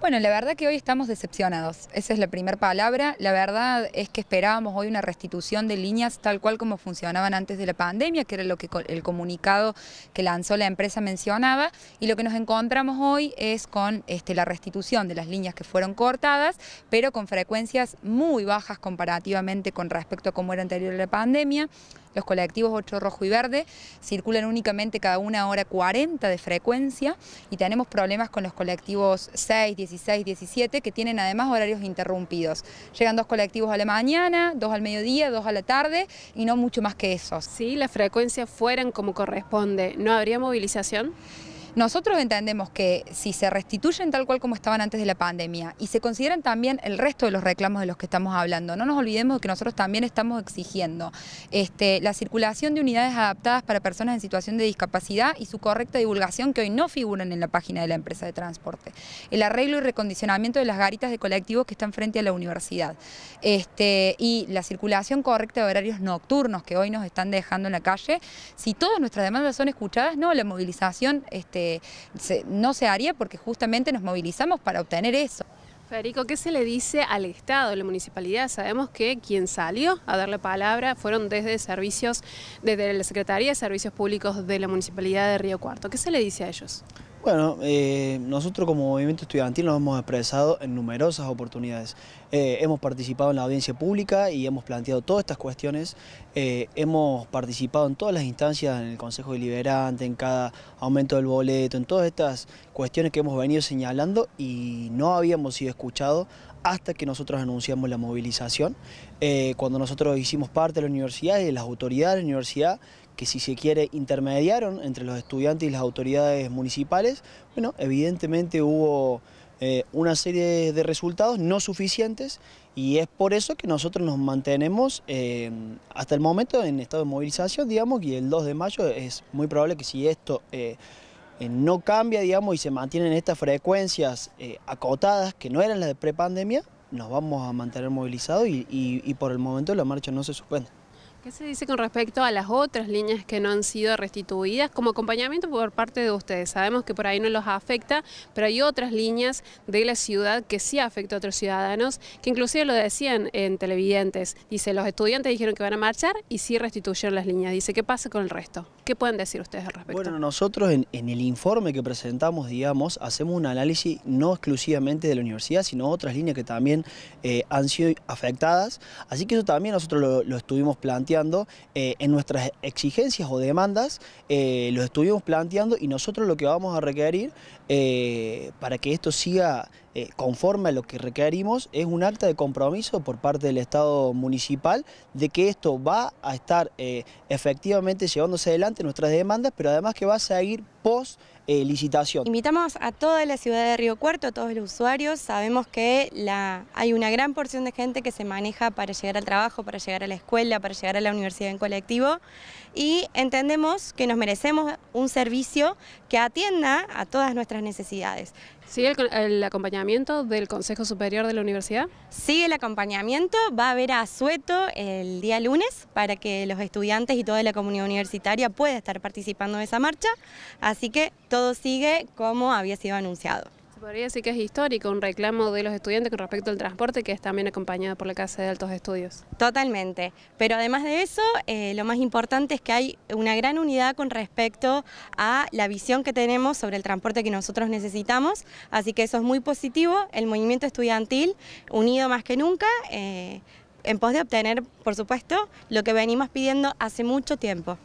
Bueno, la verdad que hoy estamos decepcionados, esa es la primera palabra. La verdad es que esperábamos hoy una restitución de líneas tal cual como funcionaban antes de la pandemia, que era lo que el comunicado que lanzó la empresa mencionaba, y lo que nos encontramos hoy es con este, la restitución de las líneas que fueron cortadas, pero con frecuencias muy bajas comparativamente con respecto a cómo era anterior a la pandemia. Los colectivos 8 rojo y verde circulan únicamente cada una hora 40 de frecuencia y tenemos problemas con los colectivos 6, 16, 17 que tienen además horarios interrumpidos. Llegan dos colectivos a la mañana, dos al mediodía, dos a la tarde y no mucho más que eso. Si las frecuencias fueran como corresponde, ¿no habría movilización? Nosotros entendemos que si se restituyen tal cual como estaban antes de la pandemia y se consideran también el resto de los reclamos de los que estamos hablando, no nos olvidemos de que nosotros también estamos exigiendo este, la circulación de unidades adaptadas para personas en situación de discapacidad y su correcta divulgación que hoy no figuran en la página de la empresa de transporte, el arreglo y recondicionamiento de las garitas de colectivos que están frente a la universidad este, y la circulación correcta de horarios nocturnos que hoy nos están dejando en la calle. Si todas nuestras demandas son escuchadas, no, la movilización... Este, eh, no se haría porque justamente nos movilizamos para obtener eso. Federico, ¿qué se le dice al Estado, a la municipalidad? Sabemos que quien salió a darle palabra fueron desde servicios, desde la Secretaría de Servicios Públicos de la Municipalidad de Río Cuarto. ¿Qué se le dice a ellos? Bueno, eh, nosotros como movimiento estudiantil nos hemos expresado en numerosas oportunidades. Eh, hemos participado en la audiencia pública y hemos planteado todas estas cuestiones. Eh, hemos participado en todas las instancias, en el Consejo Deliberante, en cada aumento del boleto, en todas estas cuestiones que hemos venido señalando y no habíamos sido escuchados hasta que nosotros anunciamos la movilización. cuando nosotros hicimos parte de la universidad y de las autoridades de la universidad, que si se quiere intermediaron entre los estudiantes y las autoridades municipales, bueno, evidentemente hubo eh, una serie de resultados no suficientes y es por eso que nosotros nos mantenemos eh, hasta el momento en estado de movilización, digamos, y el 2 de mayo es muy probable que si esto eh, no cambia, digamos, y se mantienen estas frecuencias acotadas que no eran las de prepandemia, nos vamos a mantener movilizados y, y por el momento la marcha no se suspende. ¿Qué se dice con respecto a las otras líneas que no han sido restituidas como acompañamiento por parte de ustedes? Sabemos que por ahí no los afecta, pero hay otras líneas de la ciudad que sí afecta a otros ciudadanos, que inclusive lo decían en televidentes. Dice, los estudiantes dijeron que van a marchar y sí restituyeron las líneas. Dice, ¿qué pasa con el resto? ¿Qué pueden decir ustedes al respecto? Bueno, nosotros en, el informe que presentamos, digamos, hacemos un análisis no exclusivamente de la universidad, sino otras líneas que también eh, han sido afectadas. Así que eso también nosotros lo estuvimos planteando eh, en nuestras exigencias o demandas, eh, lo los estuvimos planteando y nosotros lo que vamos a requerir eh, para que esto siga eh, conforme a lo que requerimos, es un acta de compromiso por parte del Estado municipal de que esto va a estar eh, efectivamente llevándose adelante nuestras demandas, pero además que va a seguir post eh, licitación. Invitamos a toda la ciudad de Río Cuarto, a todos los usuarios, sabemos que hay una gran porción de gente que se maneja para llegar al trabajo, para llegar a la escuela, para llegar a la universidad en colectivo y entendemos que nos merecemos un servicio que atienda a todas nuestras necesidades. ¿Sigue el, acompañamiento del Consejo Superior de la Universidad? Sigue el acompañamiento, va a haber asueto el día lunes para que los estudiantes y toda la comunidad universitaria pueda estar participando de esa marcha, así que todo sigue como había sido anunciado podría decir que es histórico, un reclamo de los estudiantes con respecto al transporte que es también acompañado por la Casa de Altos Estudios. Totalmente, pero además de eso, eh, lo más importante es que hay una gran unidad con respecto a la visión que tenemos sobre el transporte que nosotros necesitamos, así que eso es muy positivo, el movimiento estudiantil unido más que nunca, eh, en pos de obtener, por supuesto, lo que venimos pidiendo hace mucho tiempo.